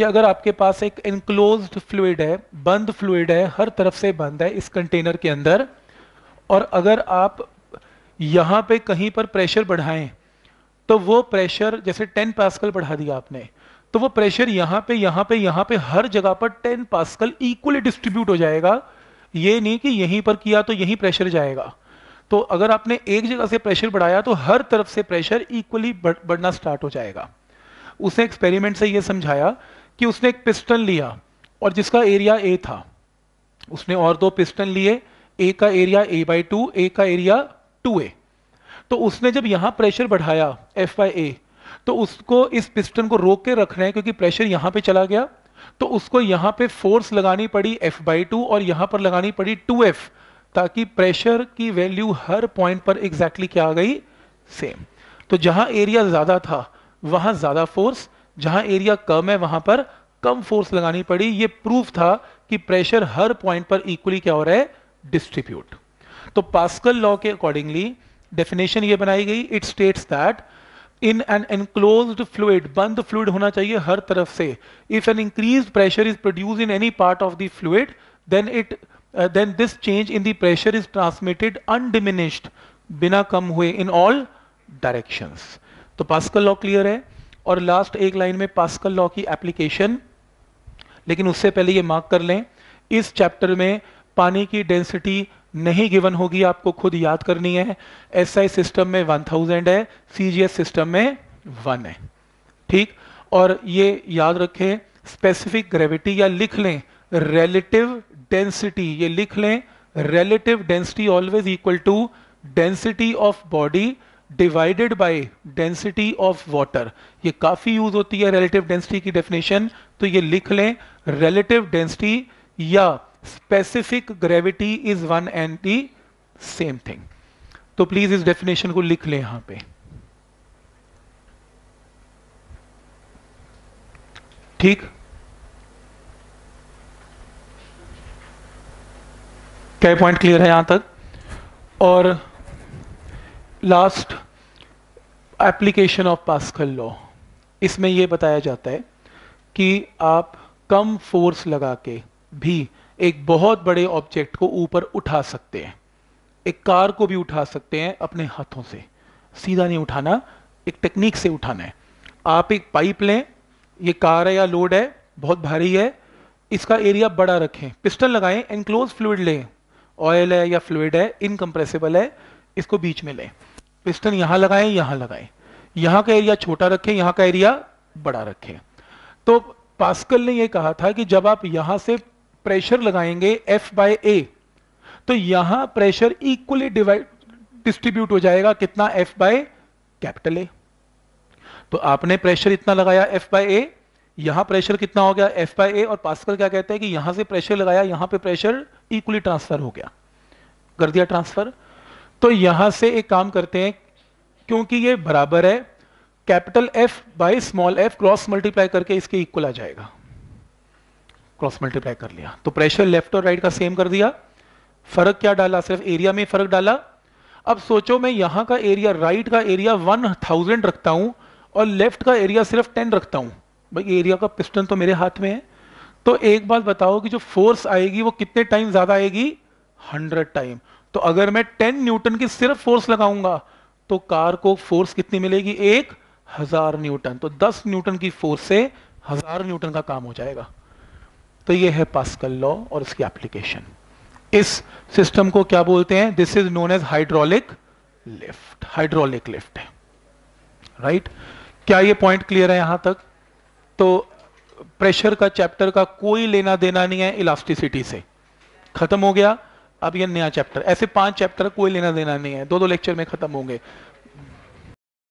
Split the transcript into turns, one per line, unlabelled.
कि अगर आपके पास एक इनक्लोज फ्लूड है बंद फ्लूड है हर तरफ से बंद है इस कंटेनर के अंदर और अगर आप यहाँ पे कहीं पर प्रेशर बढ़ाएं तो वो प्रेशर जैसे 10 पास्कल बढ़ा दिया आपने तो वो प्रेशर यहाँ पे यहाँ पे यहाँ पे हर जगह पर 10 पास्कल इक्वली डिस्ट्रीब्यूट हो जाएगा ये नहीं कि यहीं पर किया तो यहीं प्रेशर जाएगा तो अगर आपने एक जगह से प्रेशर बढ़ाया तो हर तरफ से प्रेशर इक्वली बढ़, बढ़ना स्टार्ट हो जाएगा उसने एक्सपेरिमेंट से ये समझाया कि उसने एक पिस्टन लिया और जिसका एरिया ए था उसने और दो पिस्टन लिए ए का area A by two A का एरिया टू ए तो उसने जब यहां प्रेशर बढ़ाया एफ बाई ए तो उसको इस पिस्टन को रोक के रखना है क्योंकि प्रेशर यहां पे चला गया तो उसको यहां पे फोर्स लगानी पड़ी एफ बाई टू और यहां पर लगानी पड़ी टू एफ ताकि प्रेशर की वैल्यू हर पॉइंट पर एग्जैक्टली exactly क्या आ गई सेम तो जहां एरिया ज्यादा था वहां ज्यादा फोर्स जहां एरिया कम है वहां पर कम फोर्स लगानी पड़ी ये प्रूफ था कि प्रेशर हर पॉइंट पर इक्वली क्या हो रहा है डिस्ट्रीब्यूट तो पास्कल लॉ के अकॉर्डिंगली डेफिनेशन ये बनाई गई it states that in an enclose fluid बंद फ्लूड होना चाहिए हर तरफ से if an increase pressure is produce in any part of the fluid then it then this change in the pressure is transmitted undiminished बिना कम हुए in all directions तो पास्कल लॉ क्लियर है और लास्ट एक लाइन में pascal law की application लेकिन उससे पहले ये मार्क कर लें इस चैप्टर में पानी की डेंसिटी नहीं गिवन होगी आपको खुद याद करनी है एसआई सिस्टम में 1000 है सीजीएस सिस्टम में वन है ठीक और ये याद रखें स्पेसिफिक ग्रेविटी या लिख लें रिलेटिव डेंसिटी ये लिख लें relative density always equal to density of body divided by density of water ये काफी यूज होती है रिलेटिव डेंसिटी की डेफिनेशन तो ये लिख लें रिलेटिव डेंसिटी या specific gravity is one and the same thing तो प्लीज इस डेफिनेशन को लिख लें यहां पे ठीक क्या पॉइंट क्लियर है यहां तक और last application of Pascal law इसमें यह बताया जाता है कि आप कम फोर्स लगा के भी एक बहुत बड़े ऑब्जेक्ट को ऊपर उठा सकते हैं एक कार को भी उठा सकते हैं अपने हाथों से सीधा नहीं उठाना एक टेक्निक से उठाना है आप एक पाइप लें ये कार है या लोड है बहुत भारी है इसका एरिया बड़ा रखें पिस्टन लगाएं एनक्लोज फ्लूड लें ऑयल है या फ्लूड है इनकम्प्रेसिबल है इसको बीच में लें पिस्टन यहां लगाए यहां लगाए यहां का एरिया छोटा रखें यहां का एरिया बड़ा रखें तो पास्कल ने यह कहा था कि जब आप यहां से प्रेशर लगाएंगे एफ बाय ए तो यहां प्रेशर इक्वली डिवाइड डिस्ट्रीब्यूट हो जाएगा कितना एफ बाय कैपिटल ए तो आपने प्रेशर इतना लगाया एफ बाय ए यहां प्रेशर कितना हो गया एफ बाय ए और पास्कल क्या कहते हैं कि यहां से प्रेशर लगाया यहां पे प्रेशर इक्वली ट्रांसफर हो गया कर दिया ट्रांसफर तो यहां से एक काम करते हैं क्योंकि ये बराबर है capital F by small F cross multiply करके इसके इक्वल आ जाएगा क्रॉस मल्टीप्लाई कर लिया तो प्रेशर लेफ्ट और राइट का सेम कर दिया फर्क क्या डाला सिर्फ एरिया में फर्क डाला अब सोचो मैं यहां का एरिया राइट का एरिया वन थाउजेंड रखता हूं और लेफ्ट का एरिया सिर्फ टेन रखता हूं भाई एरिया का पिस्टन तो मेरे हाथ में है तो एक बात बताओ कि जो फोर्स आएगी वो कितने टाइम ज्यादा आएगी हंड्रेड टाइम तो अगर मैं टेन न्यूटन की सिर्फ फोर्स लगाऊंगा तो कार को फोर्स कितनी मिलेगी एक हजार न्यूटन तो दस न्यूटन की फोर्स से हजार न्यूटन का काम हो जाएगा तो ये है पास्कल लॉ और इसकी एप्लीकेशन इस सिस्टम को क्या बोलते हैं this is known as hydraulic lift hydraulic lift है राइट right? क्या ये पॉइंट क्लियर है यहां तक तो प्रेशर का चैप्टर का कोई लेना देना नहीं है इलास्टिसिटी से खत्म हो गया अब ये नया चैप्टर ऐसे पांच चैप्टर कोई लेना देना नहीं है दो दो लेक्चर में खत्म होंगे